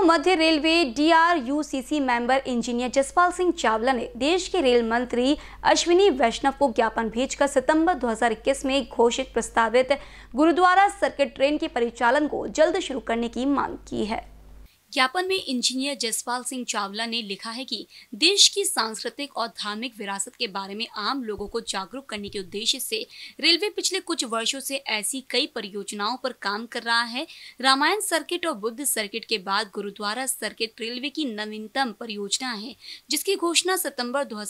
पूर्व मध्य railway DRUCC member engineer Jaspal Singh Chawla ने देश के रेल मंत्री अश्विनी वैष्णव को ज्ञापन भेजकर सितंबर 2021 में घोषित प्रस्तावित गुरुद्वारा सर्किट ट्रेन के परिचालन को जल्द शुरू करने की मांग की है ज्ञापन में इंजीनियर जसपाल सिंह चावला ने लिखा है कि देश की सांस्कृतिक और धार्मिक विरासत के बारे में आम लोगों को जागरूक करने के उद्देश्य से रेलवे पिछले कुछ वर्षों से ऐसी कई परियोजनाओं पर काम कर रहा है रामायण सर्किट और बुद्ध सर्किट के बाद गुरुद्वारा सर्किट रेलवे की नवीनतम परियोजना है जिसकी घोषणा सितम्बर दो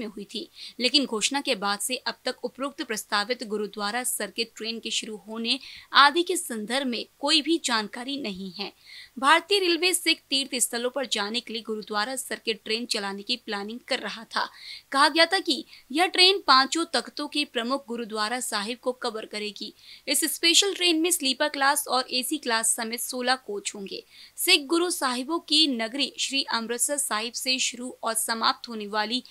में हुई थी लेकिन घोषणा के बाद से अब तक उपरोक्त प्रस्तावित गुरुद्वारा सर्किट ट्रेन के शुरू होने आदि के संदर्भ में कोई भी जानकारी नहीं है भारतीय रेलवे सिख तीर्थ स्थलों पर जाने के लिए गुरुद्वारा स्तर के ट्रेन चलाने की प्लानिंग कर रहा था कहा गया था कि यह ट्रेन पांचों तख्तों के प्रमुख गुरुद्वारा साहिब को कवर करेगी इस स्पेशल ट्रेन में स्लीपर क्लास और एसी क्लास समेत 16 कोच होंगे सिख गुरु साहिबों की नगरी श्री अमृतसर साहिब से शुरू और समाप्त होने वाली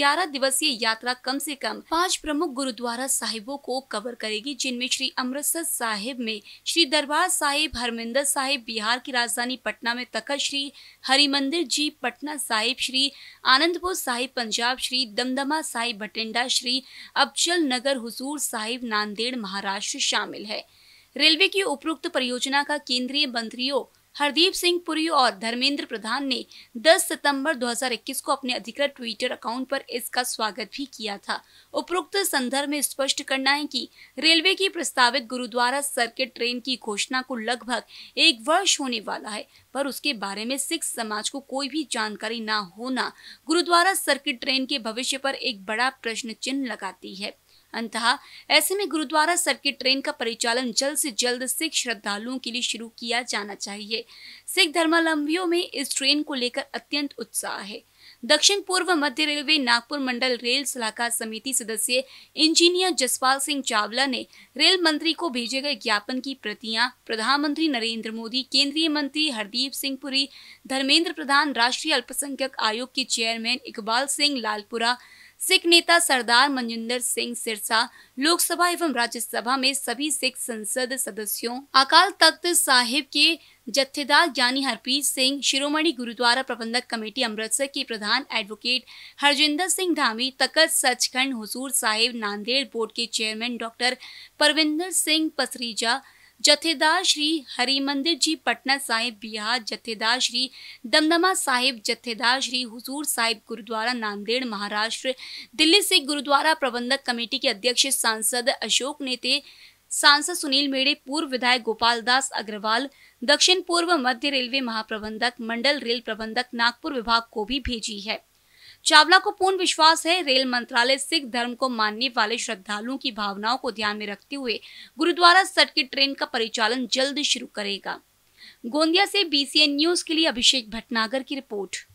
ग्यारह दिवसीय यात्रा कम से कम पांच प्रमुख गुरुद्वारा साहिबों को कवर करेगी जिनमें श्री अमृतसर साहिब में श्री दरबार साहिब हरमिंदर साहिब बिहार की राजधानी पटना पटना में तखत श्री हरिमंदिर जी पटना साहिब श्री आनंदपुर साहिब पंजाब श्री दमदमा साहिब भटिंडा श्री अबचल नगर हुजूर साहिब नांदेड़ महाराष्ट्र शामिल है रेलवे की उपरोक्त परियोजना का केंद्रीय मंत्रियों हरदीप सिंह पुरी और धर्मेंद्र प्रधान ने 10 सितंबर 2021 को अपने अधिकृत ट्विटर अकाउंट पर इसका स्वागत भी किया था उपरोक्त संदर्भ में स्पष्ट करना है कि रेलवे की प्रस्तावित गुरुद्वारा सर्किट ट्रेन की घोषणा को लगभग एक वर्ष होने वाला है पर उसके बारे में सिख समाज को कोई भी जानकारी न होना गुरुद्वारा सर्किट ट्रेन के भविष्य पर एक बड़ा प्रश्न चिन्ह लगाती है अंत ऐसे में गुरुद्वारा सर्किट ट्रेन का परिचालन जल्द से जल्द सिख श्रद्धालुओं के लिए शुरू किया जाना चाहिए सिख धर्मावलंबियों में इस ट्रेन को लेकर अत्यंत उत्साह है दक्षिण पूर्व मध्य रेलवे नागपुर मंडल रेल सलाहकार समिति सदस्य इंजीनियर जसपाल सिंह चावला ने रेल मंत्री को भेजे गए ज्ञापन की प्रतियां प्रधानमंत्री नरेंद्र मोदी केंद्रीय मंत्री हरदीप सिंह पुरी धर्मेंद्र प्रधान राष्ट्रीय अल्पसंख्यक आयोग के चेयरमैन इकबाल सिंह लालपुरा सिख नेता सरदार मनजिंदर सिंह सिरसा लोकसभा एवं राज्यसभा में सभी सिख संसद सदस्यों अकाल तख्त साहिब के जत्थेदार ज्ञानी हरप्रीत सिंह शिरोमणि गुरुद्वारा प्रबंधक कमेटी अमृतसर के प्रधान एडवोकेट हरजिंदर सिंह धामी तकत सचखंड हुजूर साहिब नांदेड़ बोर्ड के चेयरमैन डॉक्टर परविंदर सिंह पसरीजा जथेदार श्री हरिमंदिर जी पटना साहिब बिहार जथेदार श्री दमदमा साहिब जथेदार श्री हुजूर साहिब गुरुद्वारा नांदेड़ महाराष्ट्र दिल्ली से गुरुद्वारा प्रबंधक कमेटी के अध्यक्ष सांसद अशोक नेते सांसद सुनील मेड़े पूर्व विधायक गोपाल दास अग्रवाल दक्षिण पूर्व मध्य रेलवे महाप्रबंधक मंडल रेल प्रबंधक नागपुर विभाग को भी भेजी है चावला को पूर्ण विश्वास है रेल मंत्रालय सिख धर्म को मानने वाले श्रद्धालुओं की भावनाओं को ध्यान में रखते हुए गुरुद्वारा सर्किट की ट्रेन का परिचालन जल्द शुरू करेगा गोंदिया से बीसीएन न्यूज के लिए अभिषेक भटनागर की रिपोर्ट